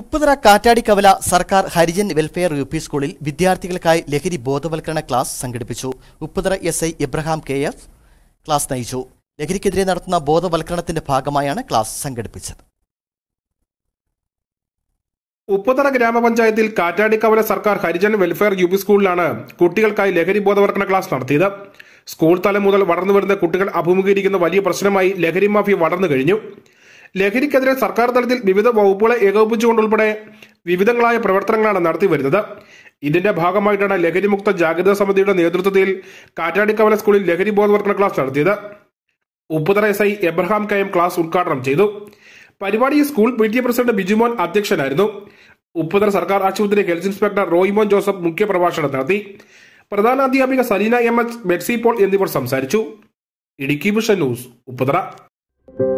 ഉപ്പുതറ കാറ്റാടി കവല സർക്കാർ ഹരിജൻ വെൽഫെയർ യു പി സ്കൂളിൽ വിദ്യാർത്ഥികൾക്കായി ലഹരി ബോധവൽക്കരണ ക്ലാസ് സംഘടിപ്പിച്ചു Upputhara S I Ibrahim K F class നയിച്ചു ലഹരിക്കെതിരെ നടത്തുന്ന ബോധവൽക്കരണത്തിന്റെ ഭാഗമായാണ് ക്ലാസ് സംഘടിപ്പിച്ചത് ഉപ്പുതറ ഗ്രാമപഞ്ചായത്തിൽ കാറ്റാടി കവല സർക്കാർ ഹരിജൻ വെൽഫെയർ യു പി സ്കൂളിലാണ് കുട്ടികൾക്കായി ലഹരി ബോധവൽക്കരണ ക്ലാസ് നടത്തിയത് സ്കൂൾ തലം മുതൽ വളർന്നു വരുന്ന കുട്ടികൾ അഭിമുഖീകരിക്കുന്ന വലിയ പ്രശ്നമായി ലഹരി മാഫിയ വളർന്നു കഴിഞ്ഞു ലഹരിക്കെതിരെ സർക്കാർ തലത്തിൽ വിവിധ വകുപ്പുകളെ ഏകോപിപ്പിച്ചുകൊണ്ടുൾപ്പെടെ വിവിധങ്ങളായ പ്രവർത്തനങ്ങളാണ് നടത്തിവരുന്നത് ഇതിന്റെ ഭാഗമായിട്ടാണ് ലഹരിമുക്ത ജാഗ്രതാ സമിതിയുടെ നേതൃത്വത്തിൽ കാറ്റാടിക്കവല സ്കൂളിൽ ലഹരി ബോധവൽക്കരണ ക്ലാസ് നടത്തിയത് ഉപ്പുതറ എസ് ഐ എബ്രഹാം കയം ക്ലാസ് ഉദ്ഘാടനം ചെയ്തു പരിപാടി school P T A president Bijumon അധ്യക്ഷനായിരുന്നു ഉപ്പുതറ സർക്കാർ ആശുപത്രി ഹെൽത്ത് ഇൻസ്പെക്ടർ റോയിമോൻ ജോസഫ് മുഖ്യ പ്രഭാഷണം നടത്തി പ്രധാന അധ്യാപിക സലീന എം എച്ച് മെക്സിപോൾ എന്നിവർ സംസാരിച്ചു ഇടുക്കി വിഷൻ ന്യൂസ് ഉപ്പുതറ